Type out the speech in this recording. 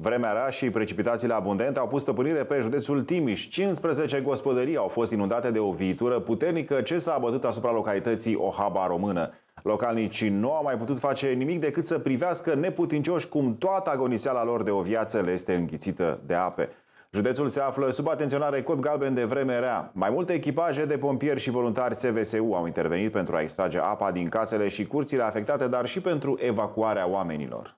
Vremea rea și precipitațiile abundente au pus stăpânire pe județul Timiș. 15 gospodării au fost inundate de o viitură puternică ce s-a abătut asupra localității Ohaba Română. Localnicii nu au mai putut face nimic decât să privească neputincioși cum toată agoniseala lor de o viață le este înghițită de ape. Județul se află sub atenționare cod galben de vreme rea. Mai multe echipaje de pompieri și voluntari SVSU au intervenit pentru a extrage apa din casele și curțile afectate, dar și pentru evacuarea oamenilor.